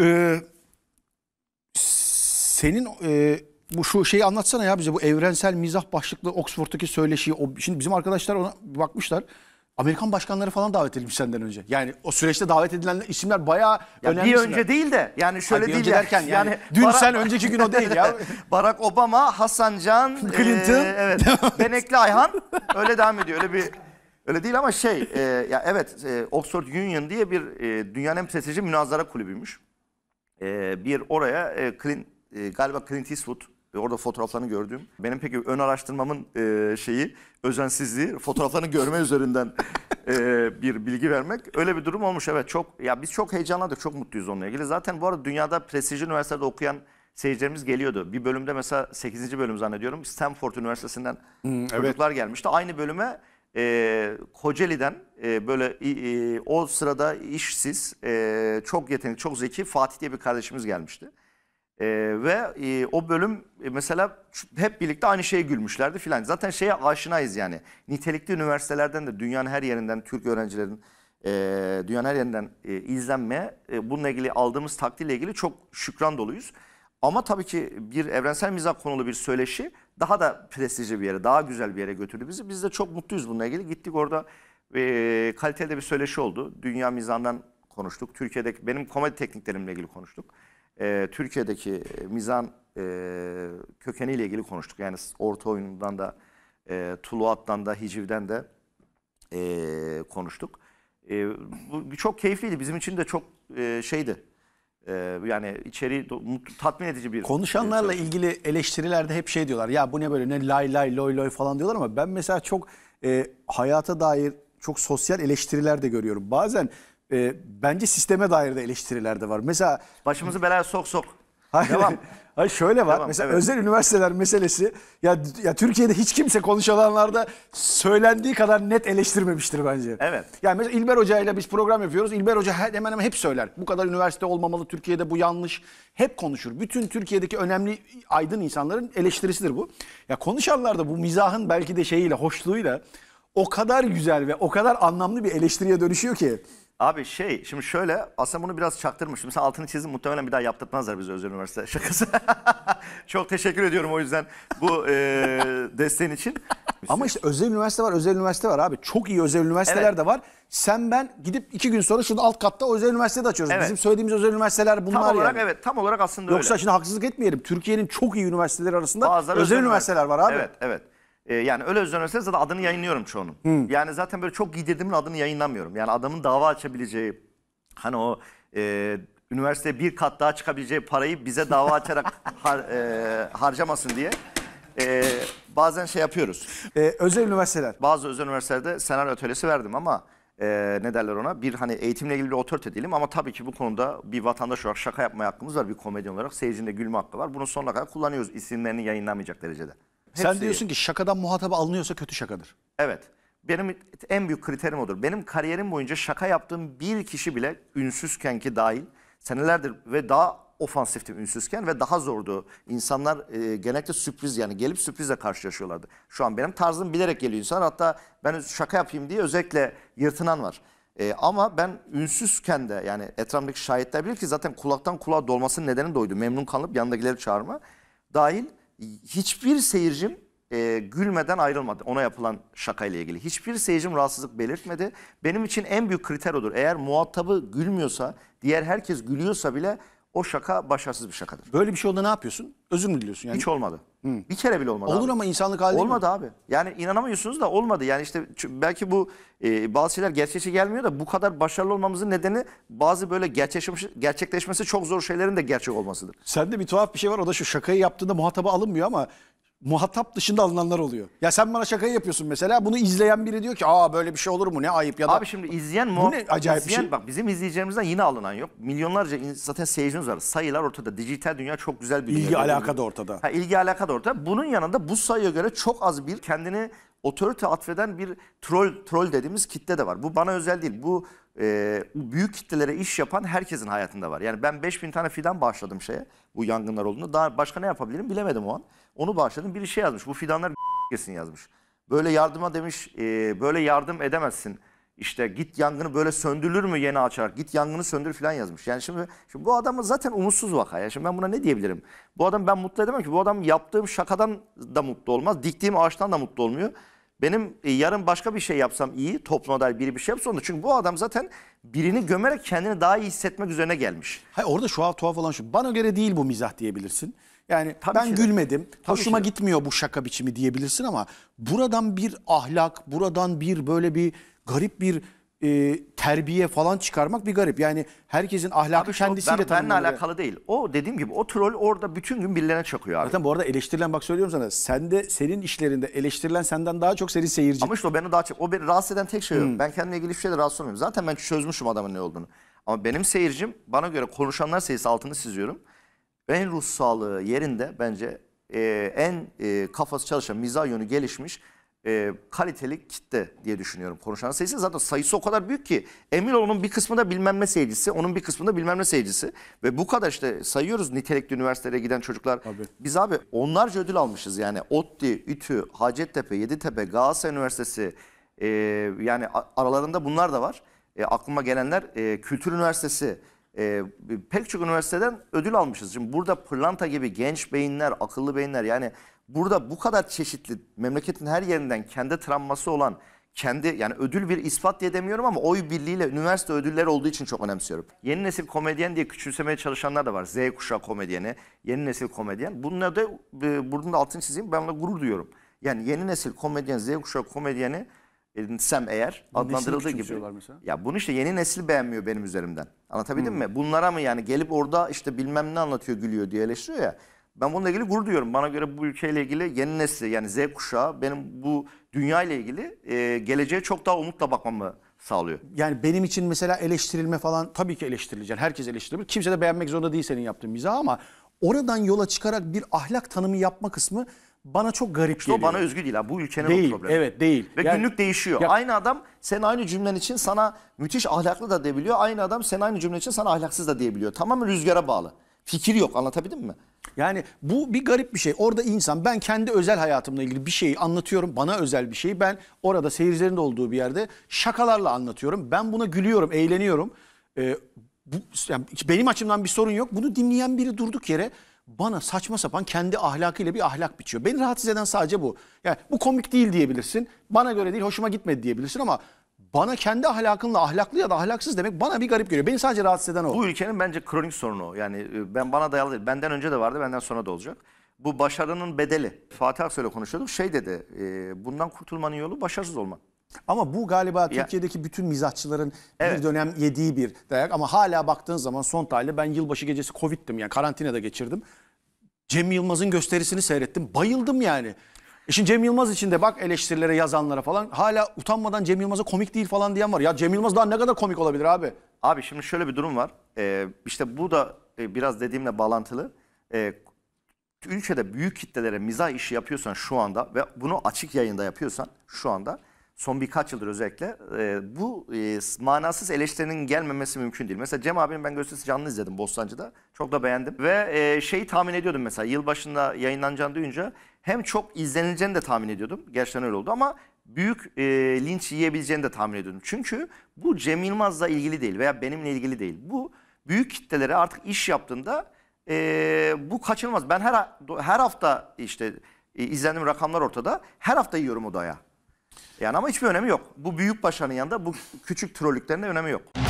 Ee, senin e, bu şu şeyi anlatsana ya bize bu evrensel mizah başlıklı Oxford'daki söyleşiyi. O, şimdi bizim arkadaşlar ona bakmışlar. Amerikan başkanları falan davet edilmiş senden önce. Yani o süreçte davet edilen isimler bayağı ya önemli. Bir önce değil de yani şöyle değil. Önce derken yani, yani dün Barack, sen önceki gün o değil ya. Barack Obama, Hasan Can, Clinton, e, evet, Benekli Ayhan öyle devam ediyor. Öyle bir Öyle değil ama şey, e, ya evet e, Oxford Union diye bir e, dünyanın en prestijli münazara kulübüymüş. E, bir oraya e, Clint, e, galiba Clint Eastwood e, orada fotoğraflarını gördüm Benim peki ön araştırmamın e, şeyi özensizliği fotoğraflarını görme üzerinden e, bir bilgi vermek. Öyle bir durum olmuş evet çok ya biz çok heyecanlandık çok mutluyuz onunla ilgili. Zaten bu arada dünyada prestijli üniversitede okuyan seyircilerimiz geliyordu. Bir bölümde mesela 8. bölüm zannediyorum Stanford Üniversitesi'nden hmm, çocuklar evet. gelmişti. Aynı bölüme e, Kocaeli'den e, böyle e, o sırada işsiz, e, çok yetenekli, çok zeki Fatih diye bir kardeşimiz gelmişti. E, ve e, o bölüm e, mesela hep birlikte aynı şeye gülmüşlerdi filan. Zaten şeye aşinayız yani. Nitelikli üniversitelerden de dünyanın her yerinden Türk öğrencilerin e, dünyanın her yerinden e, izlenmeye e, bununla ilgili aldığımız takdirle ilgili çok şükran doluyuz. Ama tabii ki bir evrensel mizah konulu bir söyleşi daha da prestijli bir yere, daha güzel bir yere götürdü bizi. Biz de çok mutluyuz bununla ilgili. Gittik orada e, kaliteli bir söyleşi oldu. Dünya mizahından konuştuk. Türkiye'deki benim komedi tekniklerimle ilgili konuştuk. E, Türkiye'deki mizan e, kökeniyle ilgili konuştuk. Yani orta oyundan da e, tuluattan da hicivden de e, konuştuk. E, bu çok keyifliydi. Bizim için de çok e, şeydi ee, yani içeri tatmin edici bir... Konuşanlarla şey. ilgili eleştirilerde hep şey diyorlar. Ya bu ne böyle ne lay lay loy loy falan diyorlar ama ben mesela çok e, hayata dair çok sosyal eleştiriler de görüyorum. Bazen e, bence sisteme dair de eleştiriler de var. Mesela... Başımızı belaya sok sok. Hayır. Devam. Hayır şöyle var. Tamam, mesela evet. özel üniversiteler meselesi ya ya Türkiye'de hiç kimse konuşulanlarda söylendiği kadar net eleştirmemiştir bence. Evet. Yani mesela İlber Hoca ile biz program yapıyoruz. İlber Hoca hemen hemen hep söyler. Bu kadar üniversite olmamalı Türkiye'de bu yanlış. Hep konuşur. Bütün Türkiye'deki önemli aydın insanların eleştirisidir bu. Ya konuşanlar da bu mizahın belki de şeyiyle, hoşluğuyla o kadar güzel ve o kadar anlamlı bir eleştiriye dönüşüyor ki. Abi şey şimdi şöyle aslında bunu biraz çaktırmış. Mesela altını çizdim muhtemelen bir daha yaptırtmazlar bizi Özel Üniversite şakası. Çok teşekkür ediyorum o yüzden bu e, desteğin için. Ama işte özel üniversite var, özel üniversite var abi. Çok iyi özel üniversiteler Evet. de var. Sen ben gidip iki gün sonra şurada alt katta özel üniversite de açıyoruz. Evet. Bizim söylediğimiz özel üniversiteler bunlar Tam olarak yani. evet tam olarak aslında öyle. Yoksa şimdi haksızlık etmeyelim. Türkiye'nin çok iyi üniversiteleri arasında Bazıları özel, üniversiteler var abi. Evet evet. E, yani öyle özenirse zaten adını yayınlıyorum çoğunun. Hmm. Yani zaten böyle çok giydirdiğimin adını yayınlamıyorum. Yani adamın dava açabileceği hani o e, üniversiteye bir kat daha çıkabileceği parayı bize dava açarak har, e, harcamasın diye e, bazen şey yapıyoruz. Ee, özel üniversiteler. Bazı özel üniversitelerde senaryo atölyesi verdim ama e, ne derler ona bir hani eğitimle ilgili bir otorite değilim ama tabii ki bu konuda bir vatandaş olarak şaka yapma hakkımız var bir komedyen olarak seyircinin de gülme hakkı var. Bunu sonuna kadar kullanıyoruz isimlerini yayınlamayacak derecede. Hepsi... Sen diyorsun ki şakadan muhataba alınıyorsa kötü şakadır. Evet. Benim en büyük kriterim odur. Benim kariyerim boyunca şaka yaptığım bir kişi bile ünsüzken ki dahil senelerdir ve daha ofansiftim ünsüzken ve daha zordu. İnsanlar e, genellikle sürpriz yani gelip sürprizle karşılaşıyorlardı. Şu an benim tarzım bilerek geliyor insan. Hatta ben şaka yapayım diye özellikle yırtınan var. E, ama ben ünsüzken de yani etrafımdaki şahitler bilir ki zaten kulaktan kulağa dolmasının nedeni de Memnun kalıp yanındakileri çağırma. Dahil hiçbir seyircim e, gülmeden ayrılmadı. Ona yapılan şakayla ilgili. Hiçbir seyircim rahatsızlık belirtmedi. Benim için en büyük kriter odur. Eğer muhatabı gülmüyorsa, diğer herkes gülüyorsa bile o şaka başarısız bir şakadır. Böyle bir şey oldu ne yapıyorsun? Özür mü diliyorsun? Yani? Hiç olmadı. Hı. Hmm. Bir kere bile olmadı. Olur abi. ama insanlık hali Olmadı mi? abi. Yani inanamıyorsunuz da olmadı. Yani işte belki bu e, bazı şeyler gerçekçi gelmiyor da bu kadar başarılı olmamızın nedeni bazı böyle gerçekleşmiş gerçekleşmesi çok zor şeylerin de gerçek olmasıdır. Sende bir tuhaf bir şey var o da şu şakayı yaptığında muhataba alınmıyor ama muhatap dışında alınanlar oluyor. Ya sen bana şakayı yapıyorsun mesela. Bunu izleyen biri diyor ki aa böyle bir şey olur mu ne ayıp ya da. Abi şimdi izleyen mu bu ne acayip izleyen, bir şey. Bak bizim izleyeceğimizden yine alınan yok. Milyonlarca zaten seyircimiz var. Sayılar ortada. Dijital dünya çok güzel bir dünya. İlgi alaka da ortada. Ha, ilgi alaka da ortada. Bunun yanında bu sayıya göre çok az bir kendini otorite atfeden bir troll troll dediğimiz kitle de var. Bu bana özel değil. Bu e, büyük kitlelere iş yapan herkesin hayatında var. Yani ben 5000 tane fidan bağışladım şeye bu yangınlar olduğunda. Daha başka ne yapabilirim bilemedim o an. Onu bağışladım. Biri şey yazmış. Bu fidanlar kesin yazmış. Böyle yardıma demiş. E, böyle yardım edemezsin. İşte git yangını böyle söndürülür mü yeni açarak? Git yangını söndür filan yazmış. Yani şimdi, şimdi bu adamı zaten umutsuz vaka. Ya. Şimdi ben buna ne diyebilirim? Bu adam ben mutlu edemem ki. Bu adam yaptığım şakadan da mutlu olmaz. Diktiğim ağaçtan da mutlu olmuyor. Benim e, yarın başka bir şey yapsam iyi, topluma dair biri bir şey yapsa onu. Çünkü bu adam zaten birini gömerek kendini daha iyi hissetmek üzerine gelmiş. Hayır orada şu tuhaf olan şu. Bana göre değil bu mizah diyebilirsin. Yani Tabii ben ki gülmedim, Tabii hoşuma ki gitmiyor bu şaka biçimi diyebilirsin ama buradan bir ahlak, buradan bir böyle bir garip bir e, terbiye falan çıkarmak bir garip. Yani herkesin ahlakı Abi şu- kendisiyle ben, benimle tanımlanıyor. alakalı değil. O dediğim gibi o troll orada bütün gün birilerine çakıyor abi. Zaten bu arada eleştirilen bak söylüyorum sana. Sende senin işlerinde eleştirilen senden daha çok senin seyirci. Ama işte o beni daha çok, o beni rahatsız eden tek şey o. Hmm. Ben kendimle ilgili hiçbir şeyle rahatsız olmuyorum. Zaten ben çözmüşüm adamın ne olduğunu. Ama benim seyircim bana göre konuşanlar sayısı altını çiziyorum en ruh sağlığı yerinde bence e, en e, kafası çalışan, mizah yönü gelişmiş e, kaliteli kitle diye düşünüyorum. Konuşan sayısı zaten sayısı o kadar büyük ki emin olun bir kısmında bilmem ne seyircisi, onun bir kısmında bilmem ne seyircisi. Ve bu kadar işte sayıyoruz nitelikli üniversitelere giden çocuklar. Abi. Biz abi onlarca ödül almışız yani. ODTÜ, Ütü, Hacettepe, Yeditepe, Galatasaray Üniversitesi e, yani aralarında bunlar da var. E, aklıma gelenler e, Kültür Üniversitesi, e, pek çok üniversiteden ödül almışız. Şimdi burada pırlanta gibi genç beyinler, akıllı beyinler yani burada bu kadar çeşitli memleketin her yerinden kendi travması olan kendi yani ödül bir ispat diye demiyorum ama oy birliğiyle üniversite ödülleri olduğu için çok önemsiyorum. Yeni nesil komedyen diye küçümsemeye çalışanlar da var. Z kuşağı komedyeni, yeni nesil komedyen. Bununla da e, buradan da altını çizeyim ben de gurur duyuyorum. Yani yeni nesil komedyen, Z kuşağı komedyeni edinsem eğer adlandırıldığı gibi. Mesela? Ya bunu işte yeni nesil beğenmiyor benim üzerimden. Anlatabildim hmm. mi? Bunlara mı yani gelip orada işte bilmem ne anlatıyor gülüyor diye eleştiriyor ya. Ben bununla ilgili gurur duyuyorum. Bana göre bu ülkeyle ilgili yeni nesil yani Z kuşağı benim bu dünya ile ilgili e, geleceğe çok daha umutla bakmamı sağlıyor. Yani benim için mesela eleştirilme falan tabii ki eleştirileceksin. Herkes eleştirilir. Kimse de beğenmek zorunda değil senin yaptığın mizah ama oradan yola çıkarak bir ahlak tanımı yapma kısmı bana çok garip işte geliyor. O bana özgü değil. ha. Bu ülkenin değil, problemi. Evet değil. Ve yani, günlük değişiyor. Ya, aynı adam sen aynı cümlen için sana müthiş ahlaklı da diyebiliyor. Aynı adam sen aynı cümlen için sana ahlaksız da diyebiliyor. Tamamen rüzgara bağlı. Fikir yok anlatabildim mi? Yani bu bir garip bir şey. Orada insan ben kendi özel hayatımla ilgili bir şeyi anlatıyorum. Bana özel bir şeyi ben orada seyircilerin de olduğu bir yerde şakalarla anlatıyorum. Ben buna gülüyorum, eğleniyorum. Ee, bu, yani benim açımdan bir sorun yok. Bunu dinleyen biri durduk yere bana saçma sapan kendi ahlakıyla bir ahlak biçiyor. Beni rahatsız eden sadece bu. Yani bu komik değil diyebilirsin. Bana göre değil, hoşuma gitmedi diyebilirsin ama bana kendi ahlakınla ahlaklı ya da ahlaksız demek bana bir garip geliyor. Beni sadece rahatsız eden o. Bu ülkenin bence kronik sorunu o. Yani e, ben bana dayalı değil. Benden önce de vardı, benden sonra da olacak. Bu başarının bedeli. Fatih Aksoy'la konuşuyorduk. Şey dedi, e, bundan kurtulmanın yolu başarısız olmak. Ama bu galiba Türkiye'deki bütün mizahçıların evet. bir dönem yediği bir dayak. Ama hala baktığın zaman son tarihli ben yılbaşı gecesi Covid'dim yani karantinada geçirdim. Cem Yılmaz'ın gösterisini seyrettim. Bayıldım yani. E şimdi Cem Yılmaz için de bak eleştirilere yazanlara falan hala utanmadan Cem Yılmaz'a komik değil falan diyen var. Ya Cem Yılmaz daha ne kadar komik olabilir abi? Abi şimdi şöyle bir durum var. Ee, işte bu da e, biraz dediğimle bağlantılı. Ee, ülkede büyük kitlelere mizah işi yapıyorsan şu anda ve bunu açık yayında yapıyorsan şu anda son birkaç yıldır özellikle e, bu e, manasız eleştirinin gelmemesi mümkün değil. Mesela Cem abinin ben gösterisi canlı izledim Bostancı'da. Çok da beğendim. Ve e, şeyi tahmin ediyordum mesela yılbaşında yayınlanacağını duyunca hem çok izlenileceğini de tahmin ediyordum. Gerçekten öyle oldu ama büyük e, linç yiyebileceğini de tahmin ediyordum. Çünkü bu Cem Yılmaz'la ilgili değil veya benimle ilgili değil. Bu büyük kitlelere artık iş yaptığında e, bu kaçınılmaz. Ben her her hafta işte e, izlendiğim rakamlar ortada. Her hafta yiyorum o yani ama hiçbir önemi yok. Bu büyük başarının yanında bu küçük trollüklerin de önemi yok.